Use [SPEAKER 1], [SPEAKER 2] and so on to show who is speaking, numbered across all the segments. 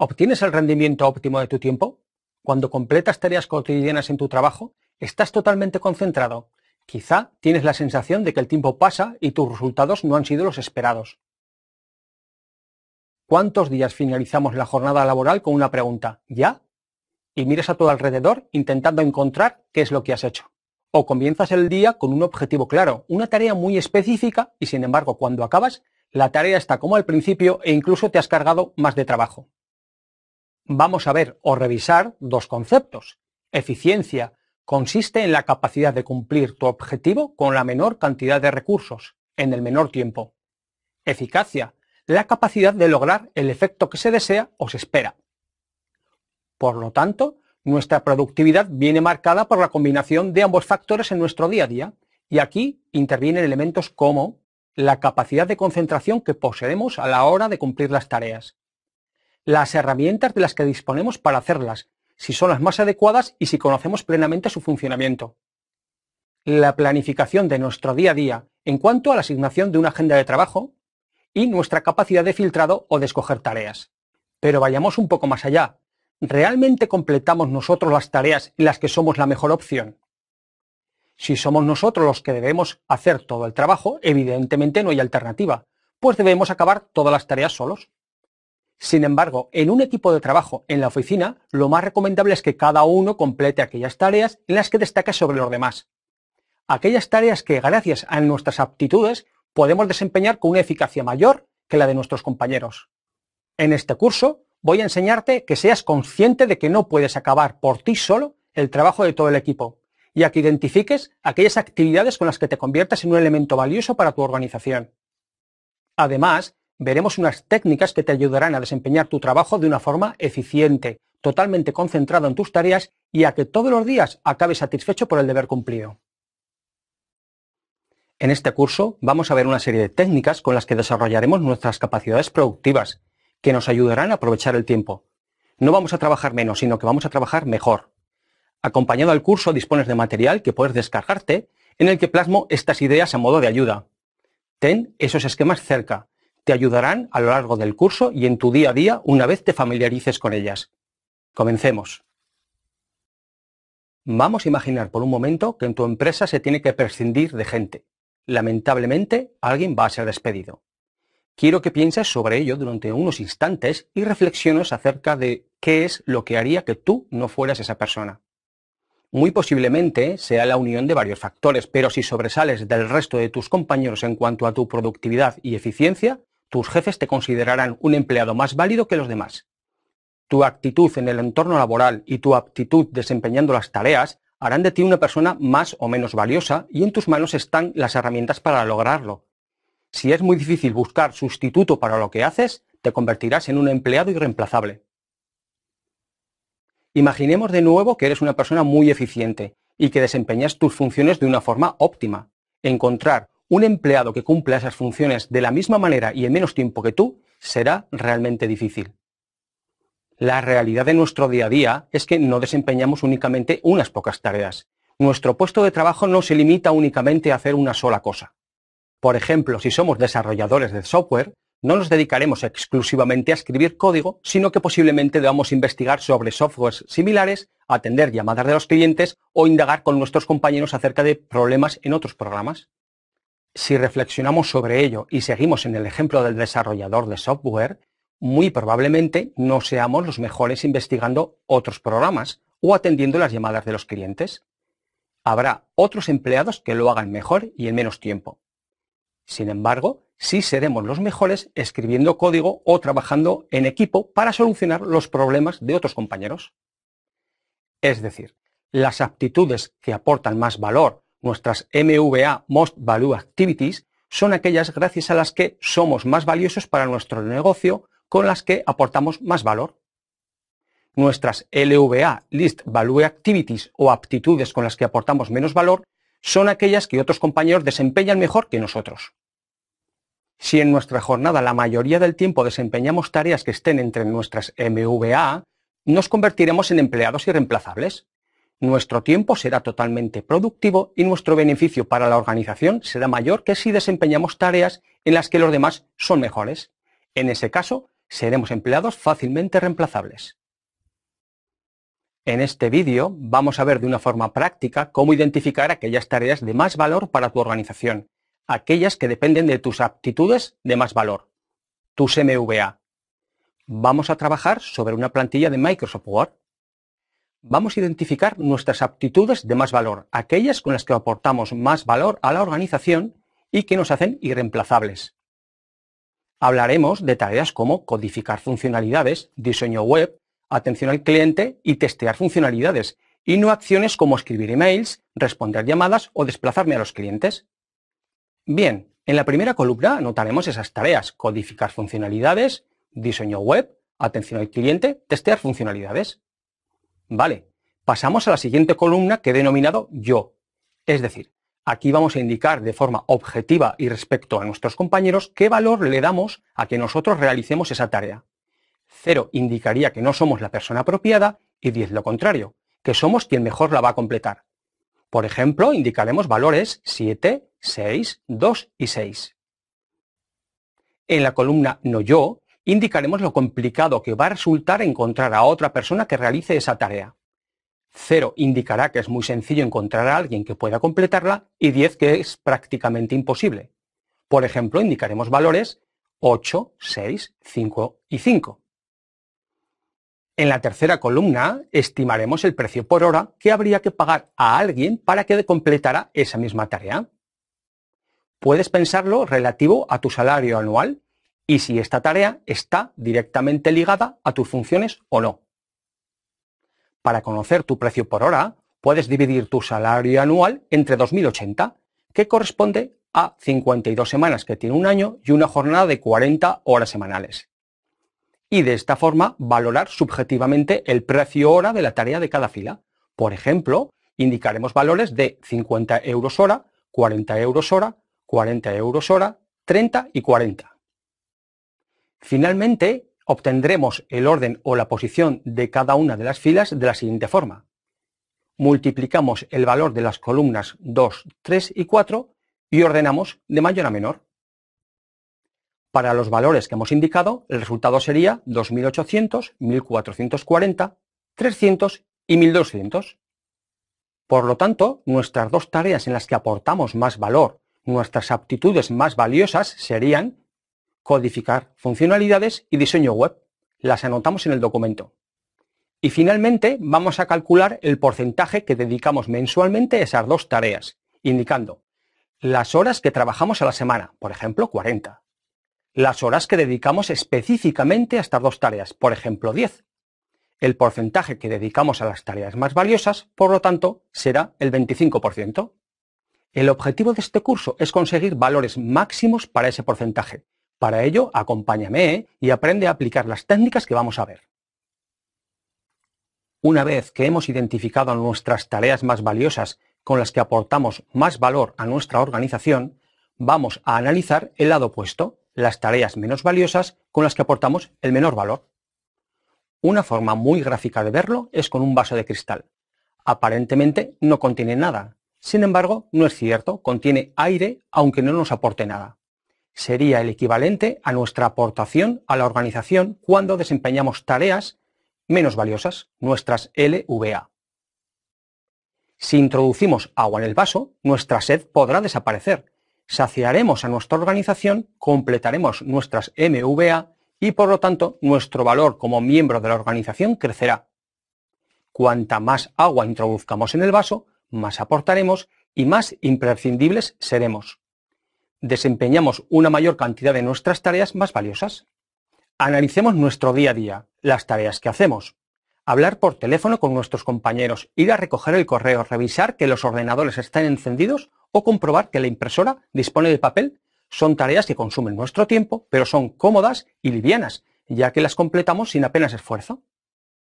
[SPEAKER 1] ¿Obtienes el rendimiento óptimo de tu tiempo? Cuando completas tareas cotidianas en tu trabajo, estás totalmente concentrado. Quizá tienes la sensación de que el tiempo pasa y tus resultados no han sido los esperados. ¿Cuántos días finalizamos la jornada laboral con una pregunta? ¿Ya? Y miras a tu alrededor intentando encontrar qué es lo que has hecho. O comienzas el día con un objetivo claro, una tarea muy específica y sin embargo cuando acabas, la tarea está como al principio e incluso te has cargado más de trabajo vamos a ver o revisar dos conceptos. Eficiencia consiste en la capacidad de cumplir tu objetivo con la menor cantidad de recursos, en el menor tiempo. Eficacia, la capacidad de lograr el efecto que se desea o se espera. Por lo tanto, nuestra productividad viene marcada por la combinación de ambos factores en nuestro día a día, y aquí intervienen elementos como la capacidad de concentración que poseemos a la hora de cumplir las tareas, las herramientas de las que disponemos para hacerlas, si son las más adecuadas y si conocemos plenamente su funcionamiento. La planificación de nuestro día a día en cuanto a la asignación de una agenda de trabajo y nuestra capacidad de filtrado o de escoger tareas. Pero vayamos un poco más allá. ¿Realmente completamos nosotros las tareas en las que somos la mejor opción? Si somos nosotros los que debemos hacer todo el trabajo, evidentemente no hay alternativa, pues debemos acabar todas las tareas solos. Sin embargo, en un equipo de trabajo en la oficina, lo más recomendable es que cada uno complete aquellas tareas en las que destaca sobre los demás. Aquellas tareas que, gracias a nuestras aptitudes, podemos desempeñar con una eficacia mayor que la de nuestros compañeros. En este curso, voy a enseñarte que seas consciente de que no puedes acabar por ti solo el trabajo de todo el equipo y a que identifiques aquellas actividades con las que te conviertas en un elemento valioso para tu organización. Además, veremos unas técnicas que te ayudarán a desempeñar tu trabajo de una forma eficiente, totalmente concentrado en tus tareas y a que todos los días acabes satisfecho por el deber cumplido. En este curso vamos a ver una serie de técnicas con las que desarrollaremos nuestras capacidades productivas, que nos ayudarán a aprovechar el tiempo. No vamos a trabajar menos, sino que vamos a trabajar mejor. Acompañado al curso dispones de material que puedes descargarte, en el que plasmo estas ideas a modo de ayuda. Ten esos esquemas cerca, te ayudarán a lo largo del curso y en tu día a día una vez te familiarices con ellas. Comencemos. Vamos a imaginar por un momento que en tu empresa se tiene que prescindir de gente. Lamentablemente, alguien va a ser despedido. Quiero que pienses sobre ello durante unos instantes y reflexiones acerca de qué es lo que haría que tú no fueras esa persona. Muy posiblemente sea la unión de varios factores, pero si sobresales del resto de tus compañeros en cuanto a tu productividad y eficiencia, tus jefes te considerarán un empleado más válido que los demás. Tu actitud en el entorno laboral y tu aptitud desempeñando las tareas harán de ti una persona más o menos valiosa y en tus manos están las herramientas para lograrlo. Si es muy difícil buscar sustituto para lo que haces, te convertirás en un empleado irreemplazable. Imaginemos de nuevo que eres una persona muy eficiente y que desempeñas tus funciones de una forma óptima. Encontrar un empleado que cumpla esas funciones de la misma manera y en menos tiempo que tú será realmente difícil. La realidad de nuestro día a día es que no desempeñamos únicamente unas pocas tareas. Nuestro puesto de trabajo no se limita únicamente a hacer una sola cosa. Por ejemplo, si somos desarrolladores de software, no nos dedicaremos exclusivamente a escribir código, sino que posiblemente debamos investigar sobre softwares similares, atender llamadas de los clientes o indagar con nuestros compañeros acerca de problemas en otros programas si reflexionamos sobre ello y seguimos en el ejemplo del desarrollador de software, muy probablemente no seamos los mejores investigando otros programas o atendiendo las llamadas de los clientes. Habrá otros empleados que lo hagan mejor y en menos tiempo. Sin embargo, sí seremos los mejores escribiendo código o trabajando en equipo para solucionar los problemas de otros compañeros. Es decir, las aptitudes que aportan más valor Nuestras MVA, Most Value Activities, son aquellas gracias a las que somos más valiosos para nuestro negocio, con las que aportamos más valor. Nuestras LVA, List Value Activities o aptitudes con las que aportamos menos valor, son aquellas que otros compañeros desempeñan mejor que nosotros. Si en nuestra jornada la mayoría del tiempo desempeñamos tareas que estén entre nuestras MVA, nos convertiremos en empleados irreemplazables. Nuestro tiempo será totalmente productivo y nuestro beneficio para la organización será mayor que si desempeñamos tareas en las que los demás son mejores. En ese caso, seremos empleados fácilmente reemplazables. En este vídeo vamos a ver de una forma práctica cómo identificar aquellas tareas de más valor para tu organización, aquellas que dependen de tus aptitudes de más valor, tus MVA. Vamos a trabajar sobre una plantilla de Microsoft Word vamos a identificar nuestras aptitudes de más valor, aquellas con las que aportamos más valor a la organización y que nos hacen irreemplazables. Hablaremos de tareas como codificar funcionalidades, diseño web, atención al cliente y testear funcionalidades, y no acciones como escribir emails, responder llamadas o desplazarme a los clientes. Bien, en la primera columna anotaremos esas tareas, codificar funcionalidades, diseño web, atención al cliente, testear funcionalidades. Vale, pasamos a la siguiente columna que he denominado yo. Es decir, aquí vamos a indicar de forma objetiva y respecto a nuestros compañeros qué valor le damos a que nosotros realicemos esa tarea. Cero indicaría que no somos la persona apropiada y 10 lo contrario, que somos quien mejor la va a completar. Por ejemplo, indicaremos valores 7, 6, 2 y 6. En la columna no yo indicaremos lo complicado que va a resultar encontrar a otra persona que realice esa tarea. 0 indicará que es muy sencillo encontrar a alguien que pueda completarla y 10 que es prácticamente imposible. Por ejemplo, indicaremos valores 8, 6, 5 y 5. En la tercera columna estimaremos el precio por hora que habría que pagar a alguien para que completara esa misma tarea. Puedes pensarlo relativo a tu salario anual y si esta tarea está directamente ligada a tus funciones o no. Para conocer tu precio por hora, puedes dividir tu salario anual entre 2080, que corresponde a 52 semanas, que tiene un año, y una jornada de 40 horas semanales. Y de esta forma valorar subjetivamente el precio hora de la tarea de cada fila. Por ejemplo, indicaremos valores de 50 euros hora, 40 euros hora, 40 euros hora, 30 y 40. Finalmente, obtendremos el orden o la posición de cada una de las filas de la siguiente forma. Multiplicamos el valor de las columnas 2, 3 y 4 y ordenamos de mayor a menor. Para los valores que hemos indicado, el resultado sería 2800, 1440, 300 y 1200. Por lo tanto, nuestras dos tareas en las que aportamos más valor, nuestras aptitudes más valiosas serían codificar funcionalidades y diseño web. Las anotamos en el documento. Y finalmente vamos a calcular el porcentaje que dedicamos mensualmente a esas dos tareas, indicando las horas que trabajamos a la semana, por ejemplo 40, las horas que dedicamos específicamente a estas dos tareas, por ejemplo 10, el porcentaje que dedicamos a las tareas más valiosas, por lo tanto, será el 25%. El objetivo de este curso es conseguir valores máximos para ese porcentaje, para ello, acompáñame ¿eh? y aprende a aplicar las técnicas que vamos a ver. Una vez que hemos identificado nuestras tareas más valiosas con las que aportamos más valor a nuestra organización, vamos a analizar el lado opuesto, las tareas menos valiosas con las que aportamos el menor valor. Una forma muy gráfica de verlo es con un vaso de cristal. Aparentemente no contiene nada. Sin embargo, no es cierto, contiene aire aunque no nos aporte nada sería el equivalente a nuestra aportación a la organización cuando desempeñamos tareas menos valiosas, nuestras LVA. Si introducimos agua en el vaso, nuestra sed podrá desaparecer. Saciaremos a nuestra organización, completaremos nuestras MVA y por lo tanto nuestro valor como miembro de la organización crecerá. Cuanta más agua introduzcamos en el vaso, más aportaremos y más imprescindibles seremos desempeñamos una mayor cantidad de nuestras tareas más valiosas. Analicemos nuestro día a día, las tareas que hacemos. Hablar por teléfono con nuestros compañeros, ir a recoger el correo, revisar que los ordenadores están encendidos o comprobar que la impresora dispone de papel son tareas que consumen nuestro tiempo, pero son cómodas y livianas, ya que las completamos sin apenas esfuerzo.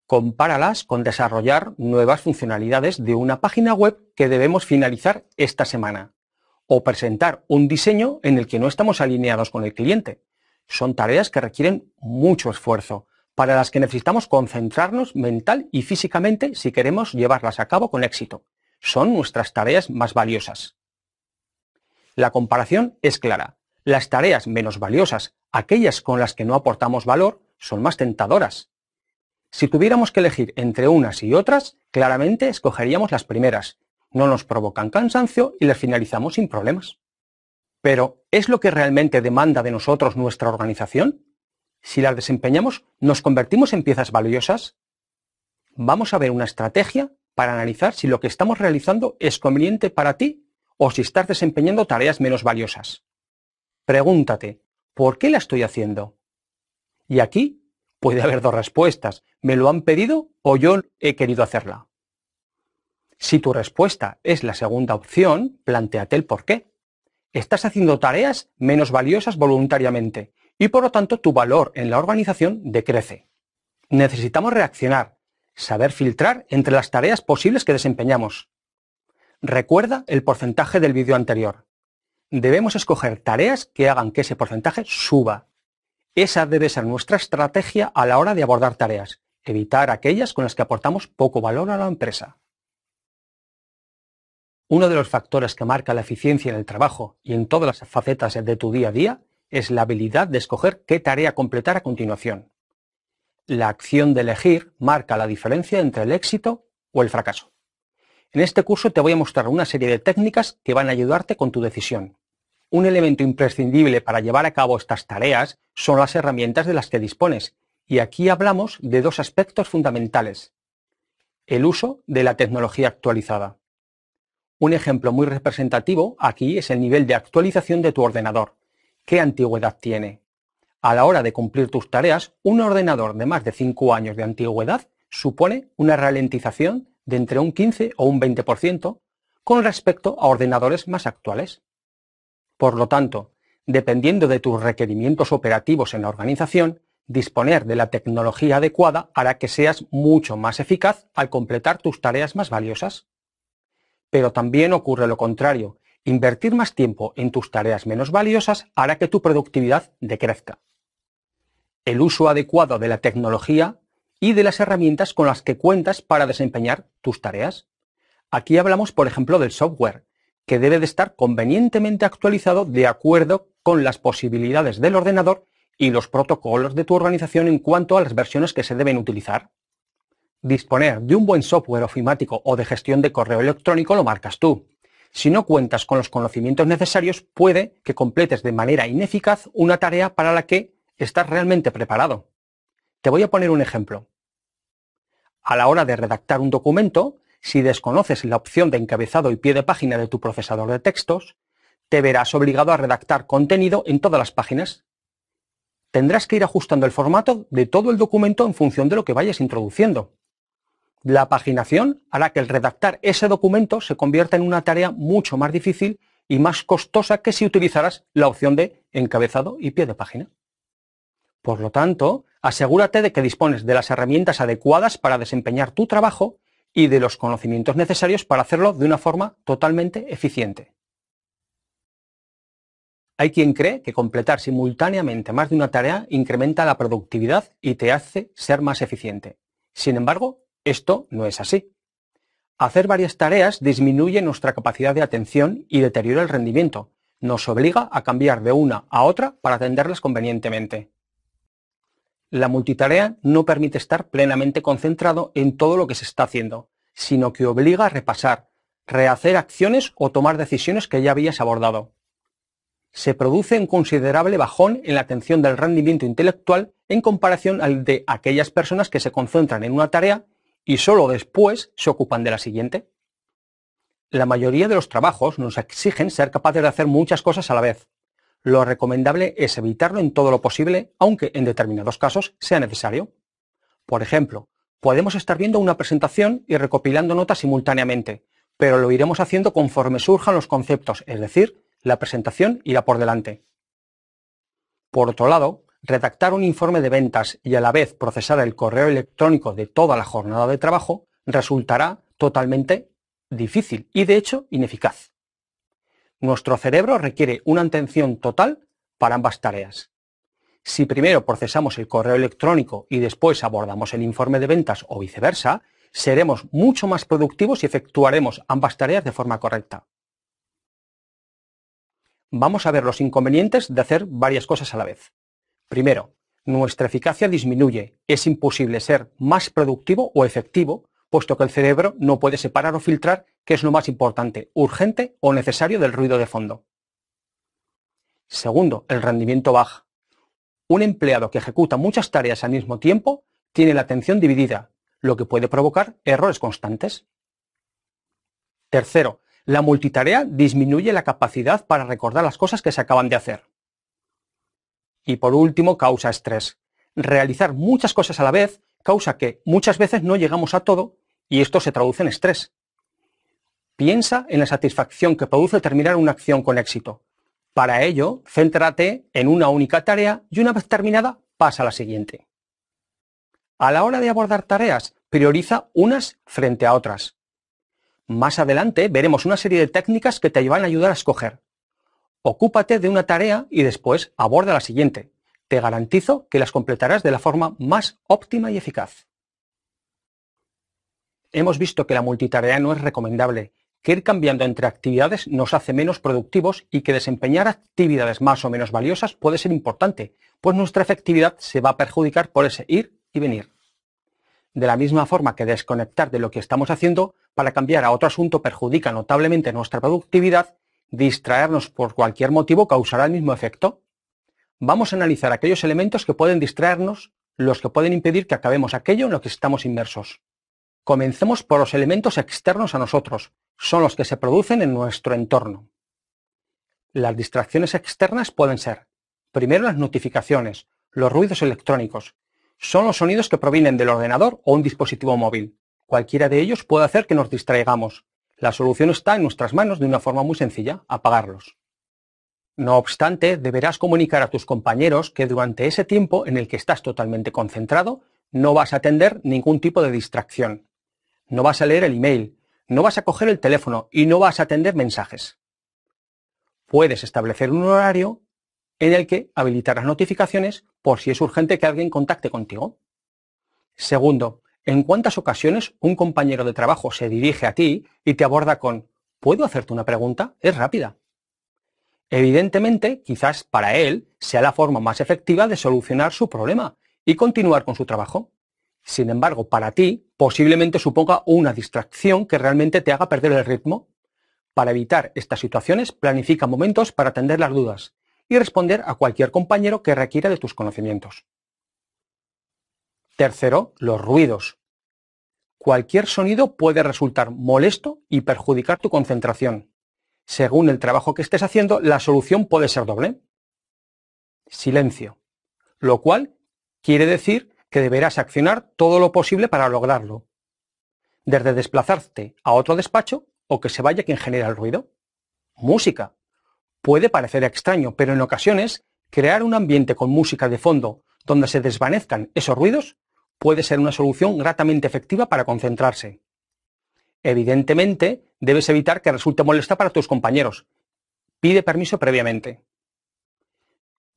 [SPEAKER 1] Compáralas con desarrollar nuevas funcionalidades de una página web que debemos finalizar esta semana o presentar un diseño en el que no estamos alineados con el cliente. Son tareas que requieren mucho esfuerzo, para las que necesitamos concentrarnos mental y físicamente si queremos llevarlas a cabo con éxito. Son nuestras tareas más valiosas. La comparación es clara. Las tareas menos valiosas, aquellas con las que no aportamos valor, son más tentadoras. Si tuviéramos que elegir entre unas y otras, claramente escogeríamos las primeras, no nos provocan cansancio y las finalizamos sin problemas. Pero ¿es lo que realmente demanda de nosotros nuestra organización? Si las desempeñamos, ¿nos convertimos en piezas valiosas? Vamos a ver una estrategia para analizar si lo que estamos realizando es conveniente para ti o si estás desempeñando tareas menos valiosas. Pregúntate, ¿por qué la estoy haciendo? Y aquí puede haber dos respuestas, me lo han pedido o yo he querido hacerla. Si tu respuesta es la segunda opción, planteate el por qué. Estás haciendo tareas menos valiosas voluntariamente y por lo tanto tu valor en la organización decrece. Necesitamos reaccionar, saber filtrar entre las tareas posibles que desempeñamos. Recuerda el porcentaje del vídeo anterior. Debemos escoger tareas que hagan que ese porcentaje suba. Esa debe ser nuestra estrategia a la hora de abordar tareas, evitar aquellas con las que aportamos poco valor a la empresa. Uno de los factores que marca la eficiencia en el trabajo y en todas las facetas de tu día a día es la habilidad de escoger qué tarea completar a continuación. La acción de elegir marca la diferencia entre el éxito o el fracaso. En este curso te voy a mostrar una serie de técnicas que van a ayudarte con tu decisión. Un elemento imprescindible para llevar a cabo estas tareas son las herramientas de las que dispones, y aquí hablamos de dos aspectos fundamentales. El uso de la tecnología actualizada. Un ejemplo muy representativo aquí es el nivel de actualización de tu ordenador. ¿Qué antigüedad tiene? A la hora de cumplir tus tareas, un ordenador de más de 5 años de antigüedad supone una ralentización de entre un 15 o un 20% con respecto a ordenadores más actuales. Por lo tanto, dependiendo de tus requerimientos operativos en la organización, disponer de la tecnología adecuada hará que seas mucho más eficaz al completar tus tareas más valiosas. Pero también ocurre lo contrario. Invertir más tiempo en tus tareas menos valiosas hará que tu productividad decrezca. El uso adecuado de la tecnología y de las herramientas con las que cuentas para desempeñar tus tareas. Aquí hablamos, por ejemplo, del software, que debe de estar convenientemente actualizado de acuerdo con las posibilidades del ordenador y los protocolos de tu organización en cuanto a las versiones que se deben utilizar disponer de un buen software ofimático o de gestión de correo electrónico lo marcas tú. Si no cuentas con los conocimientos necesarios, puede que completes de manera ineficaz una tarea para la que estás realmente preparado. Te voy a poner un ejemplo. A la hora de redactar un documento, si desconoces la opción de encabezado y pie de página de tu procesador de textos, te verás obligado a redactar contenido en todas las páginas. Tendrás que ir ajustando el formato de todo el documento en función de lo que vayas introduciendo. La paginación hará que el redactar ese documento se convierta en una tarea mucho más difícil y más costosa que si utilizaras la opción de encabezado y pie de página. Por lo tanto, asegúrate de que dispones de las herramientas adecuadas para desempeñar tu trabajo y de los conocimientos necesarios para hacerlo de una forma totalmente eficiente. Hay quien cree que completar simultáneamente más de una tarea incrementa la productividad y te hace ser más eficiente. Sin embargo, esto no es así. Hacer varias tareas disminuye nuestra capacidad de atención y deteriora el rendimiento. Nos obliga a cambiar de una a otra para atenderlas convenientemente. La multitarea no permite estar plenamente concentrado en todo lo que se está haciendo, sino que obliga a repasar, rehacer acciones o tomar decisiones que ya habías abordado. Se produce un considerable bajón en la atención del rendimiento intelectual en comparación al de aquellas personas que se concentran en una tarea y solo después se ocupan de la siguiente. La mayoría de los trabajos nos exigen ser capaces de hacer muchas cosas a la vez. Lo recomendable es evitarlo en todo lo posible, aunque en determinados casos sea necesario. Por ejemplo, podemos estar viendo una presentación y recopilando notas simultáneamente, pero lo iremos haciendo conforme surjan los conceptos, es decir, la presentación irá por delante. Por otro lado, redactar un informe de ventas y a la vez procesar el correo electrónico de toda la jornada de trabajo resultará totalmente difícil y de hecho ineficaz. Nuestro cerebro requiere una atención total para ambas tareas. Si primero procesamos el correo electrónico y después abordamos el informe de ventas o viceversa, seremos mucho más productivos y efectuaremos ambas tareas de forma correcta. Vamos a ver los inconvenientes de hacer varias cosas a la vez. Primero, nuestra eficacia disminuye. Es imposible ser más productivo o efectivo, puesto que el cerebro no puede separar o filtrar qué es lo más importante, urgente o necesario del ruido de fondo. Segundo, el rendimiento baja. Un empleado que ejecuta muchas tareas al mismo tiempo tiene la atención dividida, lo que puede provocar errores constantes. Tercero, la multitarea disminuye la capacidad para recordar las cosas que se acaban de hacer. Y por último, causa estrés. Realizar muchas cosas a la vez causa que muchas veces no llegamos a todo y esto se traduce en estrés. Piensa en la satisfacción que produce terminar una acción con éxito. Para ello, céntrate en una única tarea y una vez terminada, pasa a la siguiente. A la hora de abordar tareas, prioriza unas frente a otras. Más adelante veremos una serie de técnicas que te van a ayudar a escoger. Ocúpate de una tarea y después aborda la siguiente. Te garantizo que las completarás de la forma más óptima y eficaz. Hemos visto que la multitarea no es recomendable, que ir cambiando entre actividades nos hace menos productivos y que desempeñar actividades más o menos valiosas puede ser importante, pues nuestra efectividad se va a perjudicar por ese ir y venir. De la misma forma que desconectar de lo que estamos haciendo para cambiar a otro asunto perjudica notablemente nuestra productividad, distraernos por cualquier motivo causará el mismo efecto. Vamos a analizar aquellos elementos que pueden distraernos, los que pueden impedir que acabemos aquello en lo que estamos inmersos. Comencemos por los elementos externos a nosotros, son los que se producen en nuestro entorno. Las distracciones externas pueden ser, primero las notificaciones, los ruidos electrónicos, son los sonidos que provienen del ordenador o un dispositivo móvil. Cualquiera de ellos puede hacer que nos distraigamos. La solución está en nuestras manos de una forma muy sencilla, apagarlos. No obstante, deberás comunicar a tus compañeros que durante ese tiempo en el que estás totalmente concentrado, no vas a atender ningún tipo de distracción. No vas a leer el email, no vas a coger el teléfono y no vas a atender mensajes. Puedes establecer un horario en el que habilitar las notificaciones por si es urgente que alguien contacte contigo. Segundo, ¿En cuántas ocasiones un compañero de trabajo se dirige a ti y te aborda con ¿Puedo hacerte una pregunta? Es rápida. Evidentemente, quizás para él sea la forma más efectiva de solucionar su problema y continuar con su trabajo. Sin embargo, para ti posiblemente suponga una distracción que realmente te haga perder el ritmo. Para evitar estas situaciones, planifica momentos para atender las dudas y responder a cualquier compañero que requiera de tus conocimientos. Tercero, los ruidos. Cualquier sonido puede resultar molesto y perjudicar tu concentración. Según el trabajo que estés haciendo, la solución puede ser doble. Silencio. Lo cual quiere decir que deberás accionar todo lo posible para lograrlo. Desde desplazarte a otro despacho o que se vaya quien genera el ruido. Música. Puede parecer extraño, pero en ocasiones crear un ambiente con música de fondo donde se desvanezcan esos ruidos puede ser una solución gratamente efectiva para concentrarse. Evidentemente, debes evitar que resulte molesta para tus compañeros. Pide permiso previamente.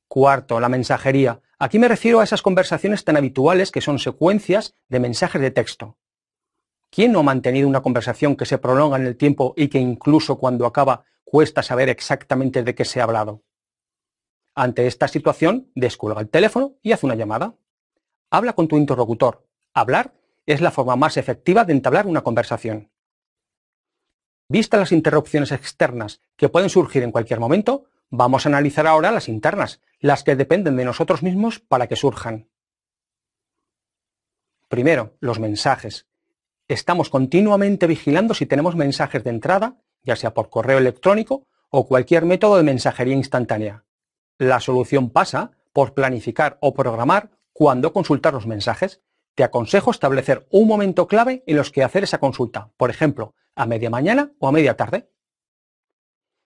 [SPEAKER 1] Cuarto, la mensajería. Aquí me refiero a esas conversaciones tan habituales que son secuencias de mensajes de texto. ¿Quién no ha mantenido una conversación que se prolonga en el tiempo y que incluso cuando acaba cuesta saber exactamente de qué se ha hablado? Ante esta situación, descuelga el teléfono y haz una llamada. Habla con tu interlocutor. Hablar es la forma más efectiva de entablar una conversación. Vista las interrupciones externas que pueden surgir en cualquier momento, vamos a analizar ahora las internas, las que dependen de nosotros mismos para que surjan. Primero, los mensajes. Estamos continuamente vigilando si tenemos mensajes de entrada, ya sea por correo electrónico o cualquier método de mensajería instantánea. La solución pasa por planificar o programar cuándo consultar los mensajes. Te aconsejo establecer un momento clave en los que hacer esa consulta, por ejemplo, a media mañana o a media tarde.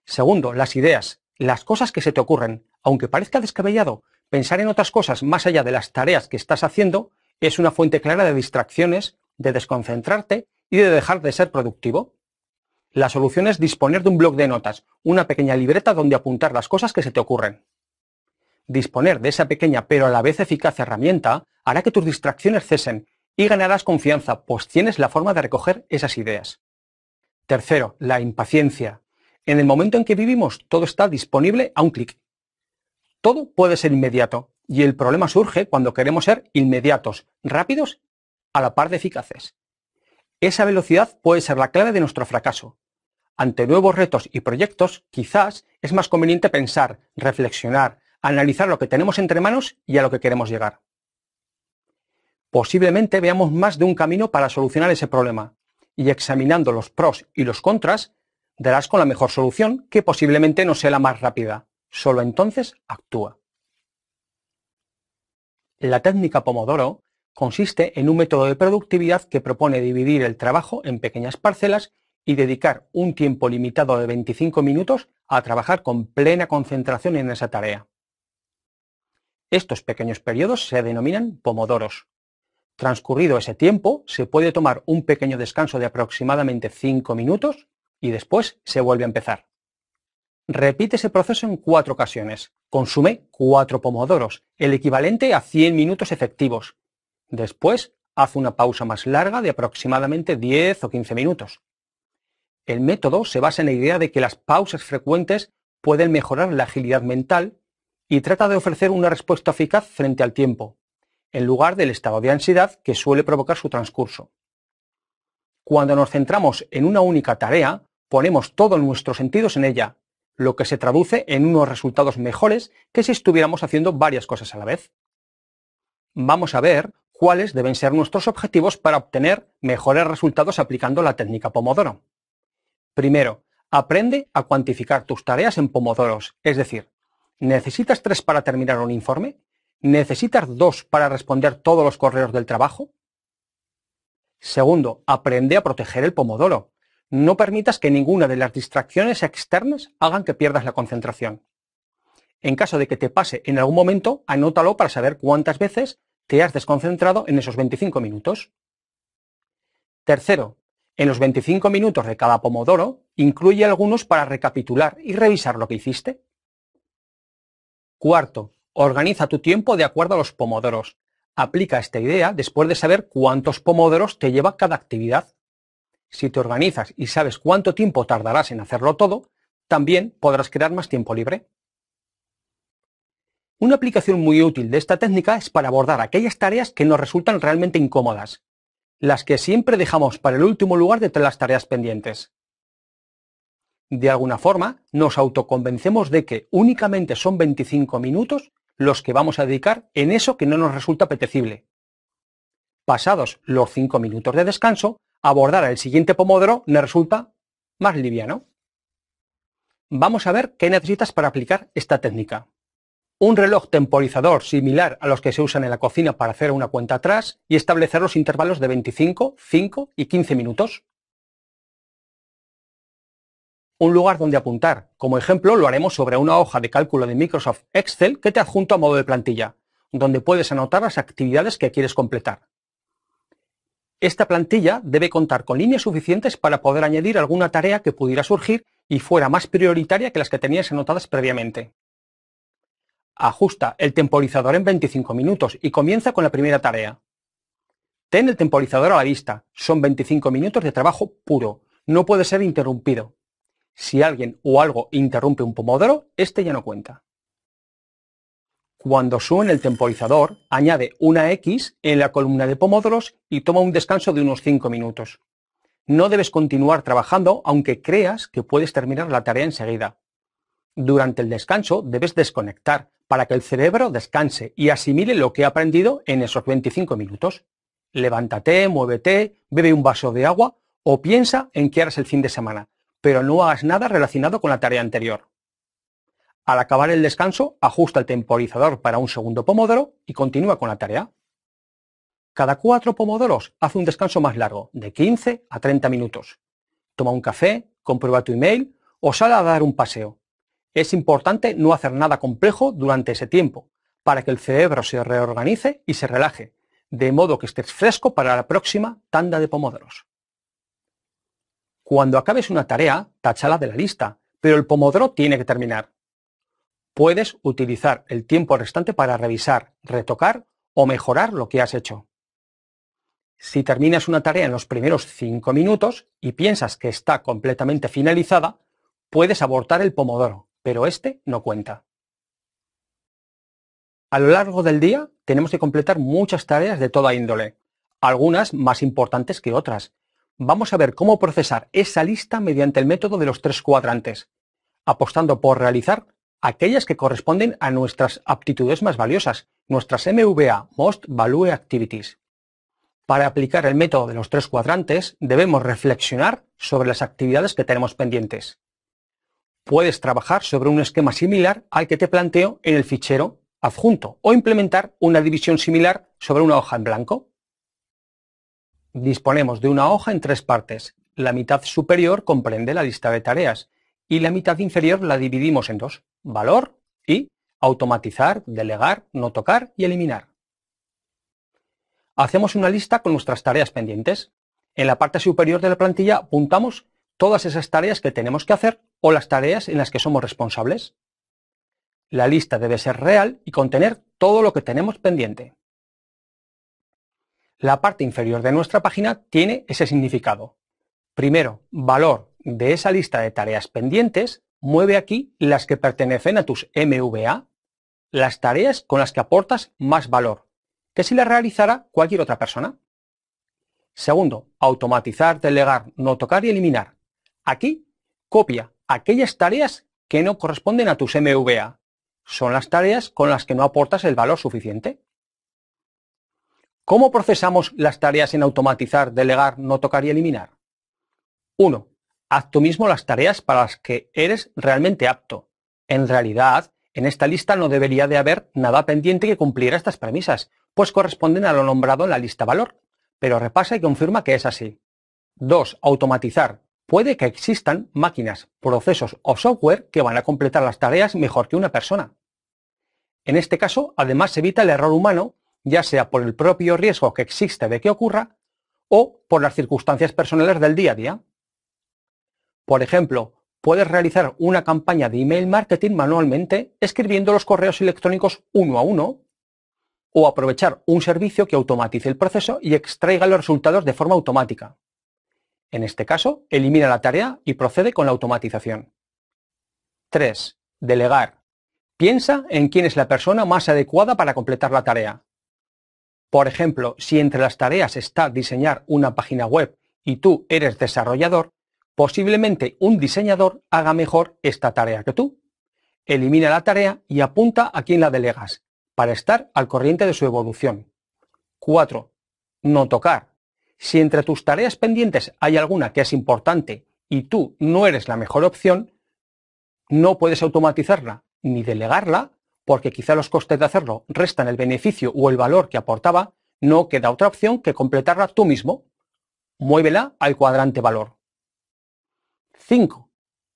[SPEAKER 1] Segundo, las ideas, las cosas que se te ocurren. Aunque parezca descabellado, pensar en otras cosas más allá de las tareas que estás haciendo es una fuente clara de distracciones, de desconcentrarte y de dejar de ser productivo. La solución es disponer de un blog de notas, una pequeña libreta donde apuntar las cosas que se te ocurren. Disponer de esa pequeña pero a la vez eficaz herramienta hará que tus distracciones cesen y ganarás confianza, pues tienes la forma de recoger esas ideas. Tercero, la impaciencia. En el momento en que vivimos, todo está disponible a un clic. Todo puede ser inmediato y el problema surge cuando queremos ser inmediatos, rápidos, a la par de eficaces. Esa velocidad puede ser la clave de nuestro fracaso. Ante nuevos retos y proyectos, quizás es más conveniente pensar, reflexionar, analizar lo que tenemos entre manos y a lo que queremos llegar. Posiblemente veamos más de un camino para solucionar ese problema y examinando los pros y los contras, darás con la mejor solución que posiblemente no sea la más rápida. Solo entonces actúa. La técnica Pomodoro consiste en un método de productividad que propone dividir el trabajo en pequeñas parcelas y dedicar un tiempo limitado de 25 minutos a trabajar con plena concentración en esa tarea. Estos pequeños periodos se denominan pomodoros. Transcurrido ese tiempo, se puede tomar un pequeño descanso de aproximadamente 5 minutos y después se vuelve a empezar. Repite ese proceso en cuatro ocasiones. Consume cuatro pomodoros, el equivalente a 100 minutos efectivos. Después, haz una pausa más larga de aproximadamente 10 o 15 minutos. El método se basa en la idea de que las pausas frecuentes pueden mejorar la agilidad mental y trata de ofrecer una respuesta eficaz frente al tiempo, en lugar del estado de ansiedad que suele provocar su transcurso. Cuando nos centramos en una única tarea, ponemos todos nuestros sentidos en ella, lo que se traduce en unos resultados mejores que si estuviéramos haciendo varias cosas a la vez. Vamos a ver cuáles deben ser nuestros objetivos para obtener mejores resultados aplicando la técnica Pomodoro. Primero, aprende a cuantificar tus tareas en pomodoros, es decir, ¿Necesitas tres para terminar un informe? ¿Necesitas dos para responder todos los correos del trabajo? Segundo, aprende a proteger el pomodoro. No permitas que ninguna de las distracciones externas hagan que pierdas la concentración. En caso de que te pase en algún momento, anótalo para saber cuántas veces te has desconcentrado en esos 25 minutos. Tercero, en los 25 minutos de cada pomodoro, incluye algunos para recapitular y revisar lo que hiciste. Cuarto, organiza tu tiempo de acuerdo a los pomodoros. Aplica esta idea después de saber cuántos pomodoros te lleva cada actividad. Si te organizas y sabes cuánto tiempo tardarás en hacerlo todo, también podrás crear más tiempo libre. Una aplicación muy útil de esta técnica es para abordar aquellas tareas que nos resultan realmente incómodas, las que siempre dejamos para el último lugar de las tareas pendientes de alguna forma, nos autoconvencemos de que únicamente son 25 minutos los que vamos a dedicar en eso que no nos resulta apetecible. Pasados los 5 minutos de descanso, abordar el siguiente pomodoro me resulta más liviano. Vamos a ver qué necesitas para aplicar esta técnica. Un reloj temporizador similar a los que se usan en la cocina para hacer una cuenta atrás y establecer los intervalos de 25, 5 y 15 minutos un lugar donde apuntar. Como ejemplo, lo haremos sobre una hoja de cálculo de Microsoft Excel que te adjunto a modo de plantilla, donde puedes anotar las actividades que quieres completar. Esta plantilla debe contar con líneas suficientes para poder añadir alguna tarea que pudiera surgir y fuera más prioritaria que las que tenías anotadas previamente. Ajusta el temporizador en 25 minutos y comienza con la primera tarea. Ten el temporizador a la vista. Son 25 minutos de trabajo puro. No puede ser interrumpido. Si alguien o algo interrumpe un pomodoro, este ya no cuenta. Cuando suene el temporizador, añade una X en la columna de pomodoros y toma un descanso de unos 5 minutos. No debes continuar trabajando aunque creas que puedes terminar la tarea enseguida. Durante el descanso debes desconectar para que el cerebro descanse y asimile lo que ha aprendido en esos 25 minutos. Levántate, muévete, bebe un vaso de agua o piensa en qué harás el fin de semana pero no hagas nada relacionado con la tarea anterior. Al acabar el descanso, ajusta el temporizador para un segundo pomodoro y continúa con la tarea. Cada cuatro pomodoros haz un descanso más largo, de 15 a 30 minutos. Toma un café, comprueba tu email o sal a dar un paseo. Es importante no hacer nada complejo durante ese tiempo, para que el cerebro se reorganice y se relaje, de modo que estés fresco para la próxima tanda de pomodoros. Cuando acabes una tarea, tachala de la lista, pero el pomodoro tiene que terminar. Puedes utilizar el tiempo restante para revisar, retocar o mejorar lo que has hecho. Si terminas una tarea en los primeros 5 minutos y piensas que está completamente finalizada, puedes abortar el pomodoro, pero este no cuenta. A lo largo del día tenemos que completar muchas tareas de toda índole, algunas más importantes que otras, vamos a ver cómo procesar esa lista mediante el método de los tres cuadrantes, apostando por realizar aquellas que corresponden a nuestras aptitudes más valiosas, nuestras MVA, Most Value Activities. Para aplicar el método de los tres cuadrantes, debemos reflexionar sobre las actividades que tenemos pendientes. Puedes trabajar sobre un esquema similar al que te planteo en el fichero adjunto o implementar una división similar sobre una hoja en blanco. Disponemos de una hoja en tres partes. La mitad superior comprende la lista de tareas y la mitad inferior la dividimos en dos, valor y automatizar, delegar, no tocar y eliminar. Hacemos una lista con nuestras tareas pendientes. En la parte superior de la plantilla apuntamos todas esas tareas que tenemos que hacer o las tareas en las que somos responsables. La lista debe ser real y contener todo lo que tenemos pendiente la parte inferior de nuestra página tiene ese significado. Primero, valor de esa lista de tareas pendientes, mueve aquí las que pertenecen a tus MVA, las tareas con las que aportas más valor, que si las realizara cualquier otra persona. Segundo, automatizar, delegar, no tocar y eliminar. Aquí, copia aquellas tareas que no corresponden a tus MVA. Son las tareas con las que no aportas el valor suficiente. ¿Cómo procesamos las tareas en automatizar, delegar, no tocar y eliminar? 1. Haz tú mismo las tareas para las que eres realmente apto. En realidad, en esta lista no debería de haber nada pendiente que cumpliera estas premisas, pues corresponden a lo nombrado en la lista valor, pero repasa y confirma que es así. 2. Automatizar. Puede que existan máquinas, procesos o software que van a completar las tareas mejor que una persona. En este caso, además, se evita el error humano ya sea por el propio riesgo que existe de que ocurra o por las circunstancias personales del día a día. Por ejemplo, puedes realizar una campaña de email marketing manualmente escribiendo los correos electrónicos uno a uno o aprovechar un servicio que automatice el proceso y extraiga los resultados de forma automática. En este caso, elimina la tarea y procede con la automatización. 3. Delegar. Piensa en quién es la persona más adecuada para completar la tarea. Por ejemplo, si entre las tareas está diseñar una página web y tú eres desarrollador, posiblemente un diseñador haga mejor esta tarea que tú. Elimina la tarea y apunta a quien la delegas, para estar al corriente de su evolución. 4. No tocar. Si entre tus tareas pendientes hay alguna que es importante y tú no eres la mejor opción, no puedes automatizarla ni delegarla porque quizá los costes de hacerlo restan el beneficio o el valor que aportaba, no queda otra opción que completarla tú mismo. Muévela al cuadrante valor. 5.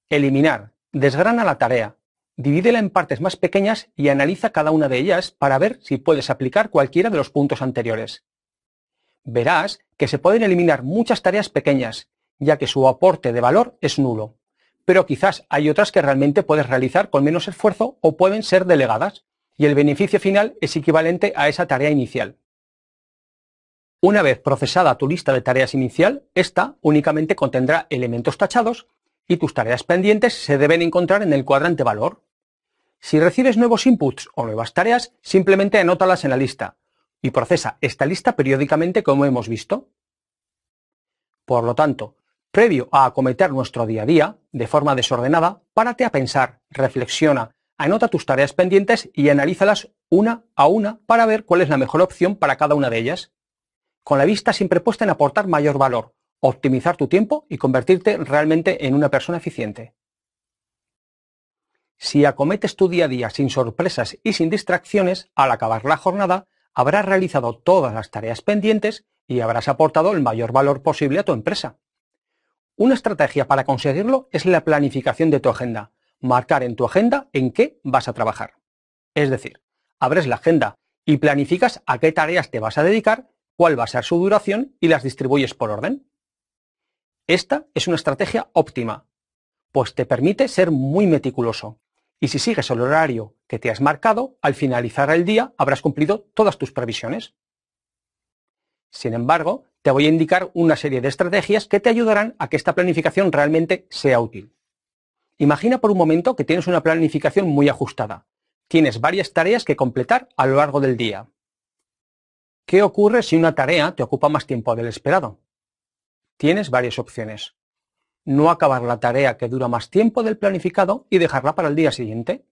[SPEAKER 1] Eliminar. Desgrana la tarea. Divídela en partes más pequeñas y analiza cada una de ellas para ver si puedes aplicar cualquiera de los puntos anteriores. Verás que se pueden eliminar muchas tareas pequeñas, ya que su aporte de valor es nulo pero quizás hay otras que realmente puedes realizar con menos esfuerzo o pueden ser delegadas, y el beneficio final es equivalente a esa tarea inicial. Una vez procesada tu lista de tareas inicial, esta únicamente contendrá elementos tachados y tus tareas pendientes se deben encontrar en el cuadrante valor. Si recibes nuevos inputs o nuevas tareas, simplemente anótalas en la lista y procesa esta lista periódicamente como hemos visto. Por lo tanto, previo a acometer nuestro día a día de forma desordenada, párate a pensar, reflexiona, anota tus tareas pendientes y analízalas una a una para ver cuál es la mejor opción para cada una de ellas. Con la vista siempre puesta en aportar mayor valor, optimizar tu tiempo y convertirte realmente en una persona eficiente. Si acometes tu día a día sin sorpresas y sin distracciones, al acabar la jornada, habrás realizado todas las tareas pendientes y habrás aportado el mayor valor posible a tu empresa. Una estrategia para conseguirlo es la planificación de tu agenda, marcar en tu agenda en qué vas a trabajar. Es decir, abres la agenda y planificas a qué tareas te vas a dedicar, cuál va a ser su duración y las distribuyes por orden. Esta es una estrategia óptima, pues te permite ser muy meticuloso. Y si sigues el horario que te has marcado, al finalizar el día habrás cumplido todas tus previsiones. Sin embargo, te voy a indicar una serie de estrategias que te ayudarán a que esta planificación realmente sea útil. Imagina por un momento que tienes una planificación muy ajustada. Tienes varias tareas que completar a lo largo del día. ¿Qué ocurre si una tarea te ocupa más tiempo del esperado? Tienes varias opciones. No acabar la tarea que dura más tiempo del planificado y dejarla para el día siguiente.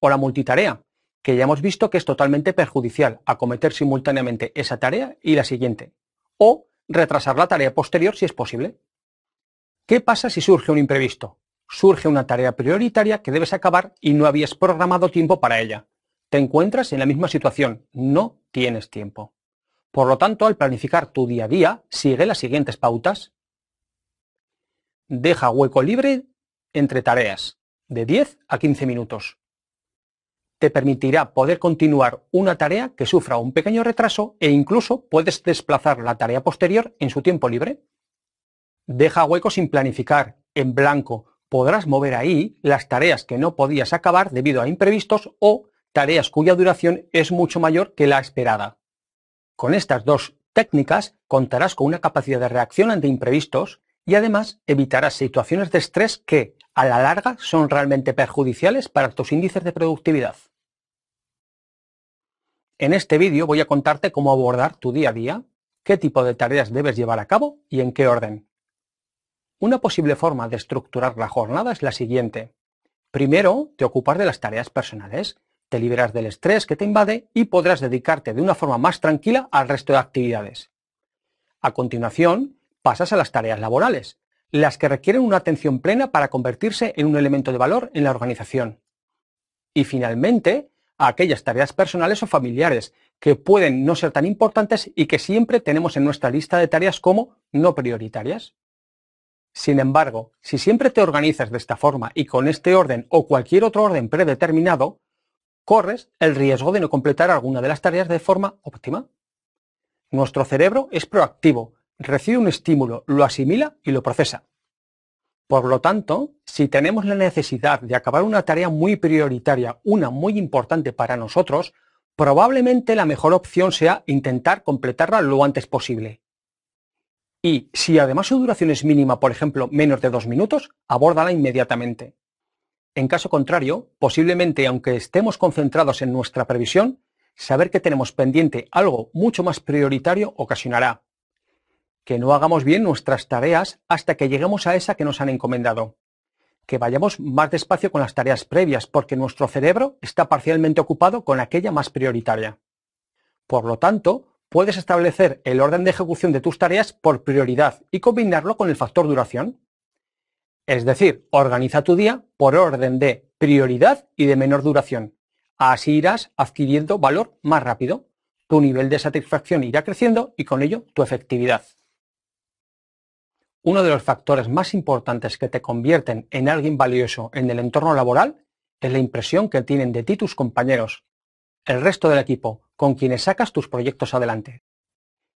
[SPEAKER 1] O la multitarea, que ya hemos visto que es totalmente perjudicial acometer simultáneamente esa tarea y la siguiente, o retrasar la tarea posterior si es posible. ¿Qué pasa si surge un imprevisto? Surge una tarea prioritaria que debes acabar y no habías programado tiempo para ella. Te encuentras en la misma situación, no tienes tiempo. Por lo tanto, al planificar tu día a día, sigue las siguientes pautas. Deja hueco libre entre tareas, de 10 a 15 minutos te permitirá poder continuar una tarea que sufra un pequeño retraso e incluso puedes desplazar la tarea posterior en su tiempo libre. Deja huecos sin planificar, en blanco. Podrás mover ahí las tareas que no podías acabar debido a imprevistos o tareas cuya duración es mucho mayor que la esperada. Con estas dos técnicas contarás con una capacidad de reacción ante imprevistos y además evitarás situaciones de estrés que, a la larga, son realmente perjudiciales para tus índices de productividad. En este vídeo voy a contarte cómo abordar tu día a día, qué tipo de tareas debes llevar a cabo y en qué orden. Una posible forma de estructurar la jornada es la siguiente. Primero, te ocupas de las tareas personales, te liberas del estrés que te invade y podrás dedicarte de una forma más tranquila al resto de actividades. A continuación, pasas a las tareas laborales, las que requieren una atención plena para convertirse en un elemento de valor en la organización. Y finalmente, a aquellas tareas personales o familiares que pueden no ser tan importantes y que siempre tenemos en nuestra lista de tareas como no prioritarias. Sin embargo, si siempre te organizas de esta forma y con este orden o cualquier otro orden predeterminado, corres el riesgo de no completar alguna de las tareas de forma óptima. Nuestro cerebro es proactivo, recibe un estímulo, lo asimila y lo procesa. Por lo tanto, si tenemos la necesidad de acabar una tarea muy prioritaria, una muy importante para nosotros, probablemente la mejor opción sea intentar completarla lo antes posible. Y si además su duración es mínima, por ejemplo, menos de dos minutos, abórdala inmediatamente. En caso contrario, posiblemente aunque estemos concentrados en nuestra previsión, saber que tenemos pendiente algo mucho más prioritario ocasionará, que no hagamos bien nuestras tareas hasta que lleguemos a esa que nos han encomendado. Que vayamos más despacio con las tareas previas, porque nuestro cerebro está parcialmente ocupado con aquella más prioritaria. Por lo tanto, puedes establecer el orden de ejecución de tus tareas por prioridad y combinarlo con el factor duración. Es decir, organiza tu día por orden de prioridad y de menor duración. Así irás adquiriendo valor más rápido. Tu nivel de satisfacción irá creciendo y con ello tu efectividad uno de los factores más importantes que te convierten en alguien valioso en el entorno laboral es la impresión que tienen de ti tus compañeros, el resto del equipo, con quienes sacas tus proyectos adelante.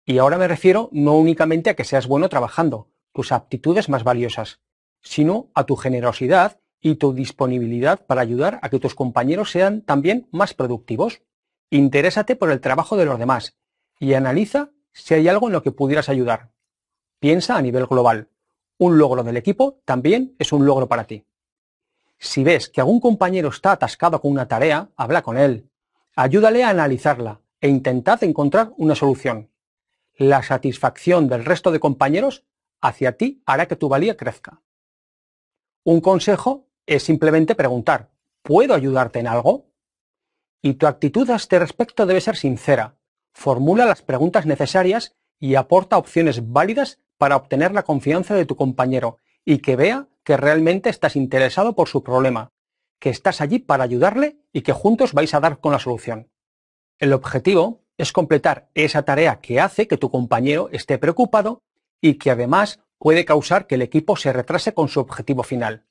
[SPEAKER 1] Y ahora me refiero no únicamente a que seas bueno trabajando, tus aptitudes más valiosas, sino a tu generosidad y tu disponibilidad para ayudar a que tus compañeros sean también más productivos. Interésate por el trabajo de los demás y analiza si hay algo en lo que pudieras ayudar. Piensa a nivel global. Un logro del equipo también es un logro para ti. Si ves que algún compañero está atascado con una tarea, habla con él. Ayúdale a analizarla e intentad encontrar una solución. La satisfacción del resto de compañeros hacia ti hará que tu valía crezca. Un consejo es simplemente preguntar, ¿puedo ayudarte en algo? Y tu actitud a este respecto debe ser sincera. Formula las preguntas necesarias y aporta opciones válidas para obtener la confianza de tu compañero y que vea que realmente estás interesado por su problema, que estás allí para ayudarle y que juntos vais a dar con la solución. El objetivo es completar esa tarea que hace que tu compañero esté preocupado y que además puede causar que el equipo se retrase con su objetivo final.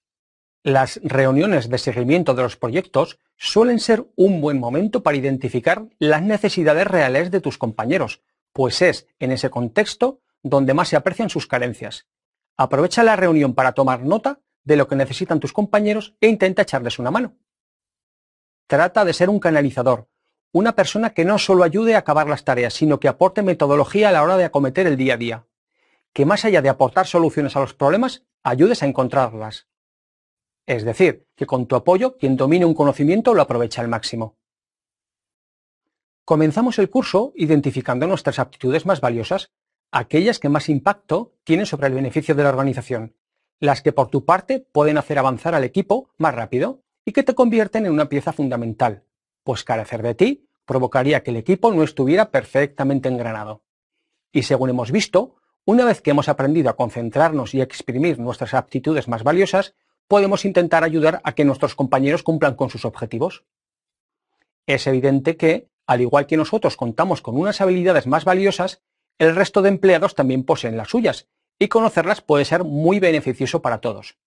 [SPEAKER 1] Las reuniones de seguimiento de los proyectos suelen ser un buen momento para identificar las necesidades reales de tus compañeros, pues es en ese contexto donde más se aprecian sus carencias. Aprovecha la reunión para tomar nota de lo que necesitan tus compañeros e intenta echarles una mano. Trata de ser un canalizador, una persona que no solo ayude a acabar las tareas, sino que aporte metodología a la hora de acometer el día a día. Que más allá de aportar soluciones a los problemas, ayudes a encontrarlas. Es decir, que con tu apoyo quien domine un conocimiento lo aprovecha al máximo. Comenzamos el curso identificando nuestras aptitudes más valiosas aquellas que más impacto tienen sobre el beneficio de la organización, las que por tu parte pueden hacer avanzar al equipo más rápido y que te convierten en una pieza fundamental, pues carecer de ti provocaría que el equipo no estuviera perfectamente engranado. Y según hemos visto, una vez que hemos aprendido a concentrarnos y a exprimir nuestras aptitudes más valiosas, podemos intentar ayudar a que nuestros compañeros cumplan con sus objetivos. Es evidente que, al igual que nosotros contamos con unas habilidades más valiosas, el resto de empleados también poseen las suyas y conocerlas puede ser muy beneficioso para todos.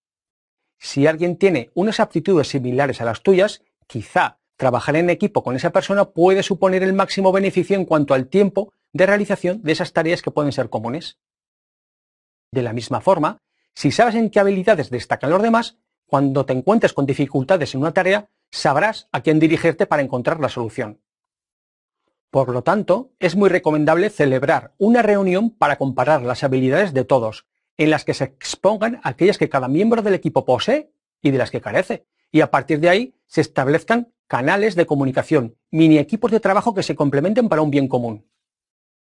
[SPEAKER 1] Si alguien tiene unas aptitudes similares a las tuyas, quizá trabajar en equipo con esa persona puede suponer el máximo beneficio en cuanto al tiempo de realización de esas tareas que pueden ser comunes. De la misma forma, si sabes en qué habilidades destacan los demás, cuando te encuentres con dificultades en una tarea, sabrás a quién dirigirte para encontrar la solución. Por lo tanto, es muy recomendable celebrar una reunión para comparar las habilidades de todos, en las que se expongan aquellas que cada miembro del equipo posee y de las que carece, y a partir de ahí se establezcan canales de comunicación, mini equipos de trabajo que se complementen para un bien común.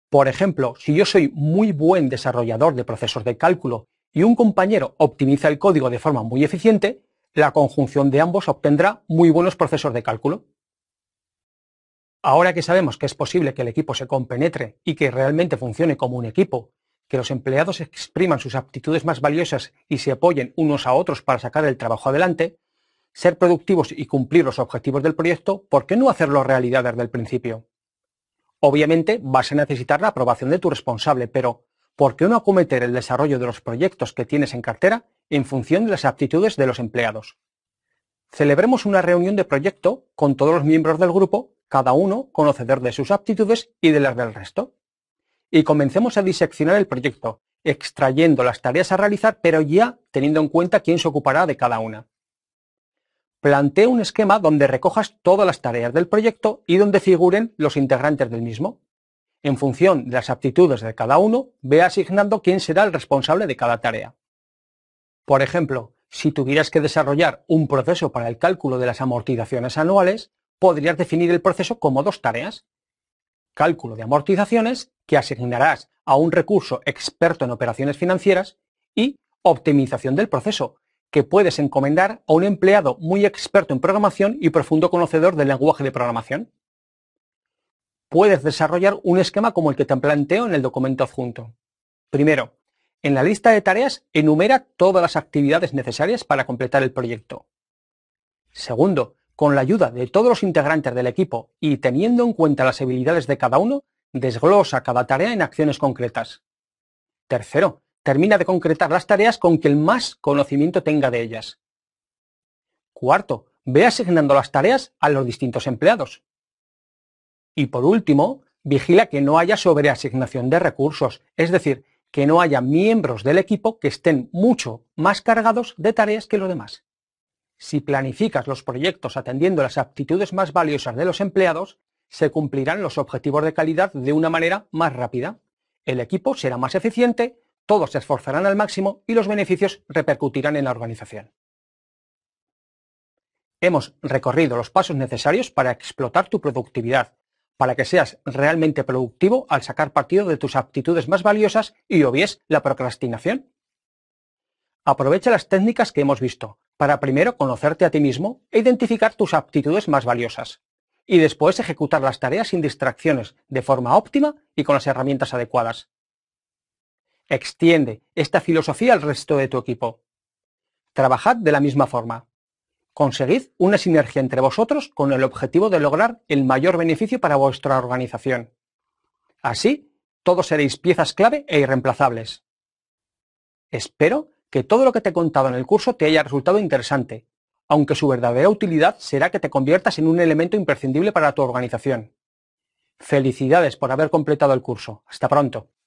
[SPEAKER 1] Por ejemplo, si yo soy muy buen desarrollador de procesos de cálculo y un compañero optimiza el código de forma muy eficiente, la conjunción de ambos obtendrá muy buenos procesos de cálculo. Ahora que sabemos que es posible que el equipo se compenetre y que realmente funcione como un equipo, que los empleados expriman sus aptitudes más valiosas y se apoyen unos a otros para sacar el trabajo adelante, ser productivos y cumplir los objetivos del proyecto, ¿por qué no hacerlo realidad desde el principio? Obviamente vas a necesitar la aprobación de tu responsable, pero ¿por qué no acometer el desarrollo de los proyectos que tienes en cartera en función de las aptitudes de los empleados? Celebremos una reunión de proyecto con todos los miembros del grupo cada uno conocedor de sus aptitudes y de las del resto. Y comencemos a diseccionar el proyecto, extrayendo las tareas a realizar, pero ya teniendo en cuenta quién se ocupará de cada una. Plantea un esquema donde recojas todas las tareas del proyecto y donde figuren los integrantes del mismo. En función de las aptitudes de cada uno, ve asignando quién será el responsable de cada tarea. Por ejemplo, si tuvieras que desarrollar un proceso para el cálculo de las amortizaciones anuales, podrías definir el proceso como dos tareas. Cálculo de amortizaciones, que asignarás a un recurso experto en operaciones financieras, y optimización del proceso, que puedes encomendar a un empleado muy experto en programación y profundo conocedor del lenguaje de programación. Puedes desarrollar un esquema como el que te planteo en el documento adjunto. Primero, en la lista de tareas enumera todas las actividades necesarias para completar el proyecto. Segundo, con la ayuda de todos los integrantes del equipo y teniendo en cuenta las habilidades de cada uno, desglosa cada tarea en acciones concretas. Tercero, termina de concretar las tareas con que el más conocimiento tenga de ellas. Cuarto, ve asignando las tareas a los distintos empleados. Y por último, vigila que no haya sobreasignación de recursos, es decir, que no haya miembros del equipo que estén mucho más cargados de tareas que los demás. Si planificas los proyectos atendiendo las aptitudes más valiosas de los empleados, se cumplirán los objetivos de calidad de una manera más rápida. El equipo será más eficiente, todos se esforzarán al máximo y los beneficios repercutirán en la organización. Hemos recorrido los pasos necesarios para explotar tu productividad, para que seas realmente productivo al sacar partido de tus aptitudes más valiosas y obvies la procrastinación. Aprovecha las técnicas que hemos visto, para primero conocerte a ti mismo e identificar tus aptitudes más valiosas, y después ejecutar las tareas sin distracciones, de forma óptima y con las herramientas adecuadas. Extiende esta filosofía al resto de tu equipo. Trabajad de la misma forma. Conseguid una sinergia entre vosotros con el objetivo de lograr el mayor beneficio para vuestra organización. Así, todos seréis piezas clave e irreemplazables. Espero que todo lo que te he contado en el curso te haya resultado interesante, aunque su verdadera utilidad será que te conviertas en un elemento imprescindible para tu organización. Felicidades por haber completado el curso. Hasta pronto.